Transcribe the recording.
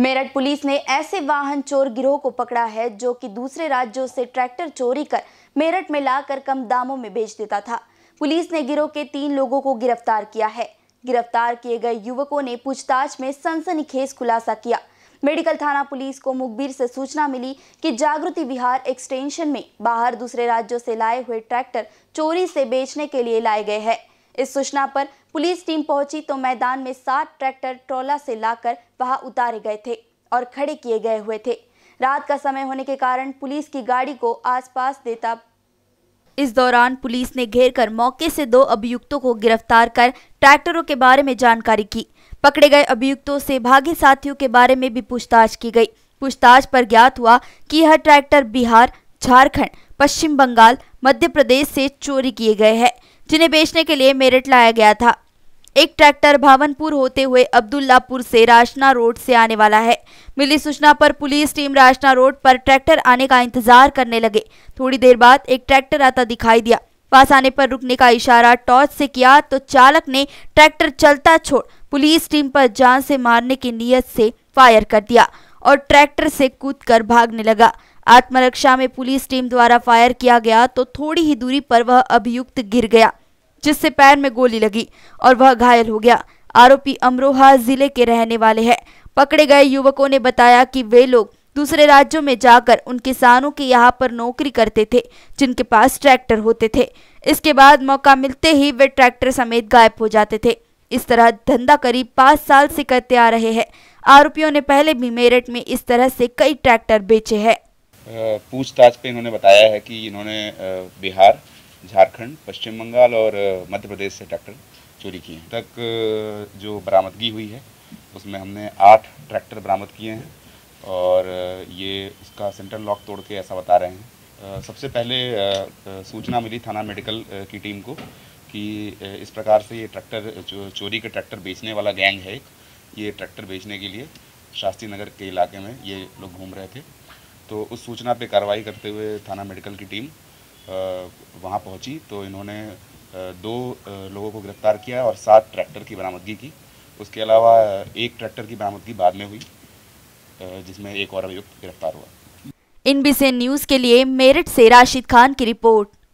Meerut police ने ऐसे वाहन चोर गिरोह को पकड़ा है जो कि दूसरे राज्यों से ट्रैक्टर चोरी कर मेरठ में लाकर कम दामों में बेच देता था पुलिस ने गिरोह के तीन लोगों को गिरफ्तार किया है गिरफ्तार किए गए युवकों ने पूछताछ में सनसनीखेज खुलासा किया मेडिकल थाना पुलिस को मुखबिर से सूचना मिली कि जागृति विहार एक्सटेंशन में बाहर दूसरे राज्यों से लाए हुए ट्रैक्टर चोरी से बेचने के लिए लाए गए हैं इस सूचना पर पुलिस टीम पहुंची तो मैदान में सात ट्रैक्टर ट्रोला से लाकर वहां उतारे गए थे और खड़े किए गए हुए थे रात का समय होने के कारण पुलिस की गाड़ी को आसपास देता इस दौरान पुलिस ने घेर कर मौके से दो अभियुक्तों को गिरफ्तार कर ट्रैक्टरों के बारे में जानकारी की पकड़े गए अभियुक्तों से भागी साथियों के बारे में भी पूछताछ की गई पूछताछ पर ज्ञात हुआ कि यह ट्रैक्टर बिहार झारखंड पश्चिम बंगाल मध्य प्रदेश से चोरी किए गए हैं जिन्हें बेचने के लिए मेरठ लाया गया था एक ट्रैक्टर भावनपुर होते हुए अब्दुल्लापुर से राशना रोड से आने वाला है मिली सूचना पर पुलिस टीम राशना रोड पर ट्रैक्टर आने का इंतजार करने लगे थोड़ी देर बाद एक ट्रैक्टर आता दिखाई दिया पास आने पर रुकने का इशारा टॉर्च से किया तो चालक ने ट्रैक्टर चलता छोड़ पुलिस टीम पर जान से मारने की नीयत से फायर कर दिया और ट्रैक्टर से कूद भागने लगा आत्मरक्षा में पुलिस टीम द्वारा फायर किया गया तो थोड़ी ही दूरी पर वह अभियुक्त गिर गया जिससे पैर में गोली लगी और वह घायल हो गया आरोपी अमरोहा जिले के रहने वाले हैं पकड़े गए युवकों ने बताया कि वे लोग दूसरे राज्यों में जाकर उन किसानों के यहाँ पर नौकरी करते थे जिनके पास ट्रैक्टर होते थे इसके बाद मौका मिलते ही वे ट्रैक्टर समेत गायब हो जाते थे इस तरह धंधा करीब पाँच साल से करते आ रहे हैं आरोपियों ने पहले भी मेरठ में इस तरह से कई ट्रैक्टर बेचे हैं पूछताछ पे इन्होंने बताया है कि इन्होंने बिहार झारखंड पश्चिम बंगाल और मध्य प्रदेश से ट्रैक्टर चोरी किए हैं तक जो बरामदगी हुई है उसमें हमने आठ ट्रैक्टर बरामद किए हैं और ये उसका सेंट्रल लॉक तोड़ के ऐसा बता रहे हैं सबसे पहले सूचना मिली थाना मेडिकल की टीम को कि इस प्रकार से ये ट्रैक्टर चोरी के ट्रैक्टर बेचने वाला गैंग है एक ये ट्रैक्टर बेचने के लिए शास्त्री नगर के इलाके में ये लोग घूम रहे थे तो उस सूचना पे कार्रवाई करते हुए थाना मेडिकल की टीम वहाँ पहुँची तो इन्होंने दो लोगों को गिरफ्तार किया और सात ट्रैक्टर की बरामदगी की उसके अलावा एक ट्रैक्टर की बरामदगी बाद में हुई जिसमें एक और अभियुक्त गिरफ्तार हुआ इन बीसी न्यूज़ के लिए मेरठ से राशिद खान की रिपोर्ट